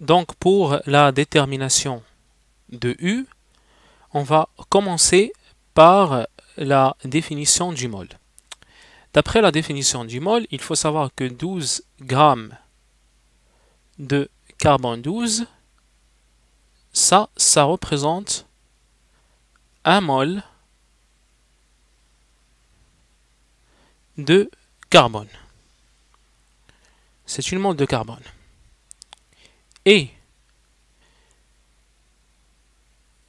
Donc pour la détermination de U, on va commencer par la définition du mol. D'après la définition du mol, il faut savoir que 12 g de carbone 12, ça, ça représente un mol de carbone. C'est une mol de carbone. Et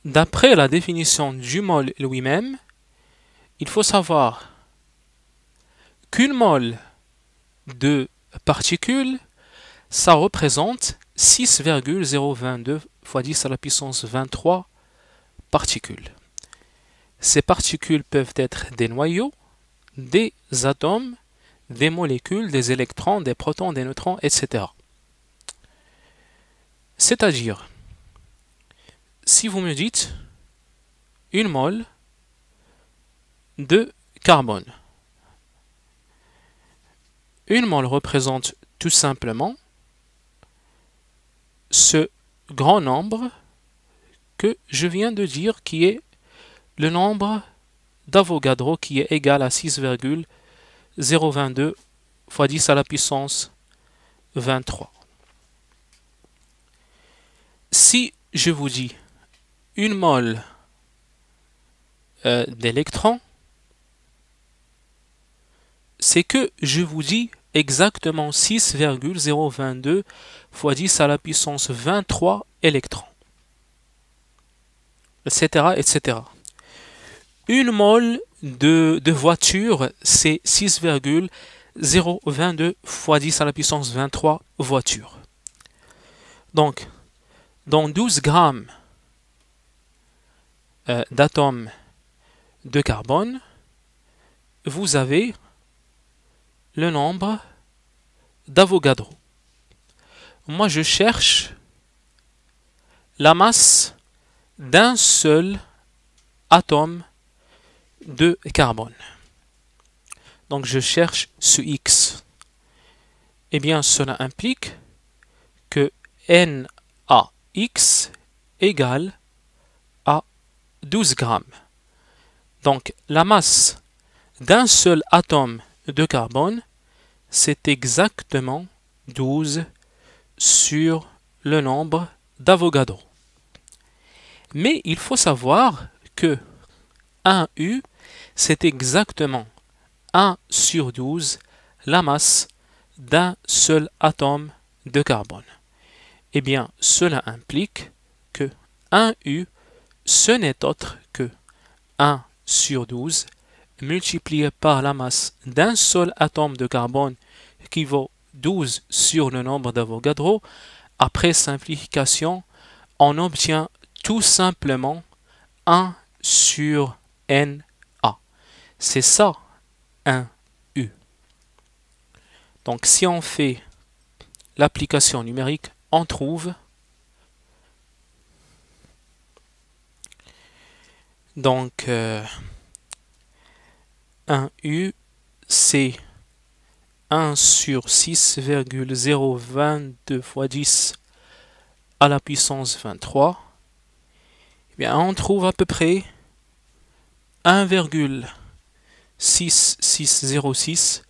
d'après la définition du mol lui-même, il faut savoir qu'une mol de particules, ça représente 6,022 fois 10 à la puissance 23 particules. Ces particules peuvent être des noyaux, des atomes, des molécules, des électrons, des protons, des neutrons, etc. C'est-à-dire, si vous me dites une mole de carbone, une mole représente tout simplement ce grand nombre que je viens de dire qui est le nombre d'Avogadro qui est égal à 6,022 fois 10 à la puissance 23. Si je vous dis une mole euh, d'électrons, c'est que je vous dis exactement 6,022 fois 10 à la puissance 23 électrons, etc. etc. Une mole de, de voiture, c'est 6,022 fois 10 à la puissance 23 voitures. Donc, dans 12 grammes euh, d'atomes de carbone, vous avez le nombre d'Avogadro. Moi, je cherche la masse d'un seul atome de carbone. Donc, je cherche ce X. Eh bien, cela implique que N x égale à 12 grammes. Donc la masse d'un seul atome de carbone, c'est exactement 12 sur le nombre d'Avogadro. Mais il faut savoir que 1U, c'est exactement 1 sur 12 la masse d'un seul atome de carbone. Eh bien, cela implique que 1U, ce n'est autre que 1 sur 12 multiplié par la masse d'un seul atome de carbone qui vaut 12 sur le nombre d'Avogadro. Après simplification, on obtient tout simplement 1 sur Na. C'est ça, 1U. Donc si on fait l'application numérique, on trouve donc 1 euh, un U c'est 1 sur 6,022 fois 10 à la puissance 23 eh bien on trouve à peu près 1,6606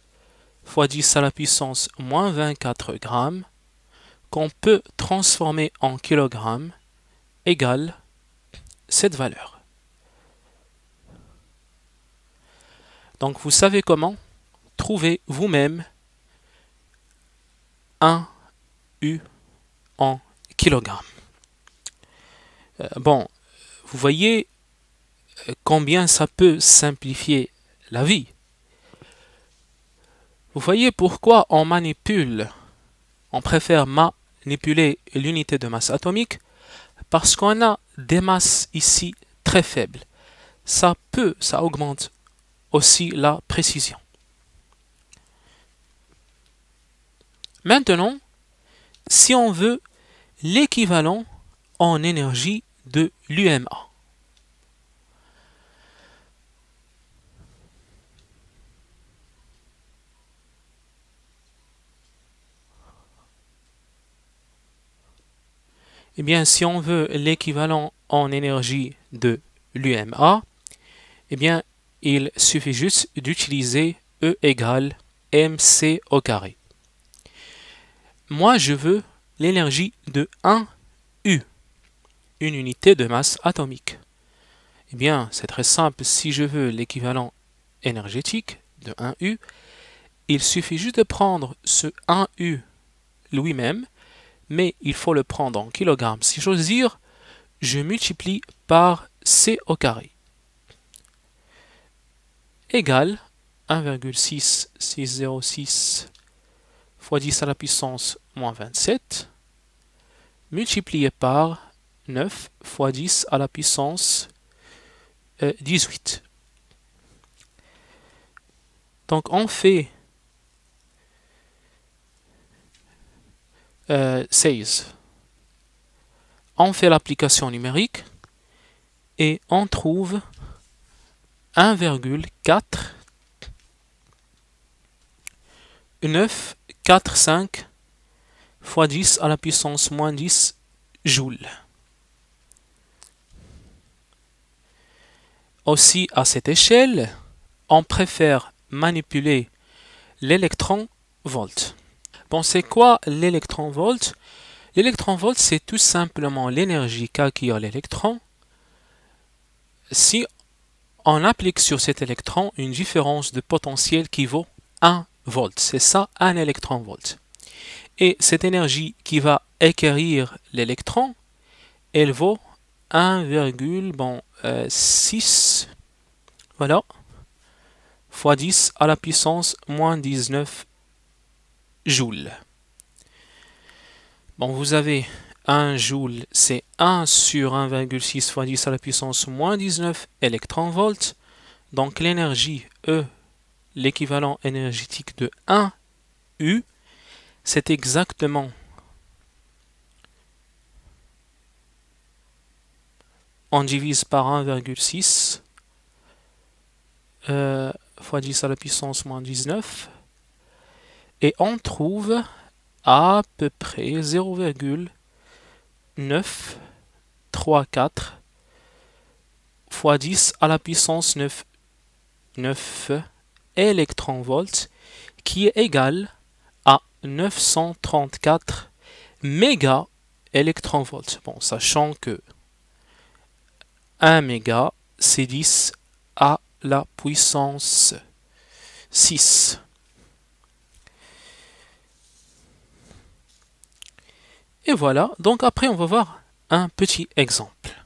fois 10 à la puissance moins 24 grammes qu'on peut transformer en kilogrammes égale cette valeur. Donc vous savez comment trouver vous-même un U en kilogramme. Euh, bon, vous voyez euh, combien ça peut simplifier la vie. Vous voyez pourquoi on manipule, on préfère ma manipuler l'unité de masse atomique parce qu'on a des masses ici très faibles. Ça peut, ça augmente aussi la précision. Maintenant, si on veut l'équivalent en énergie de l'UMA. eh bien, si on veut l'équivalent en énergie de l'UMA, eh bien, il suffit juste d'utiliser E égale mc au carré. Moi, je veux l'énergie de 1 U, une unité de masse atomique. Eh bien, c'est très simple. Si je veux l'équivalent énergétique de 1U, il suffit juste de prendre ce 1U lui-même mais il faut le prendre en kilogrammes si j'ose dire, je multiplie par C au carré égale 1,6606 fois 10 à la puissance moins 27 multiplié par 9 fois 10 à la puissance 18. Euh, Donc on fait Euh, on fait l'application numérique et on trouve 1,4945 fois 10 à la puissance moins 10 joules. Aussi, à cette échelle, on préfère manipuler l'électron volt. Pensez quoi l'électron-volt L'électron-volt, c'est tout simplement l'énergie qu'acquiert l'électron si on applique sur cet électron une différence de potentiel qui vaut 1 volt. C'est ça, un électron-volt. Et cette énergie qui va acquérir l'électron, elle vaut 1,6 bon, euh, voilà, fois 10 à la puissance moins 19 joules. Bon, vous avez 1 joule, c'est 1 sur 1,6 fois 10 à la puissance moins 19 électronvolts. Donc l'énergie E, l'équivalent énergétique de 1 U, c'est exactement on divise par 1,6 euh, fois 10 à la puissance moins 19 et on trouve à peu près 0,934 fois 10 à la puissance 9, 9 électronvolts qui est égal à 934 méga électronvolts. Bon, sachant que 1 méga c'est 10 à la puissance 6. Et voilà, donc après on va voir un petit exemple.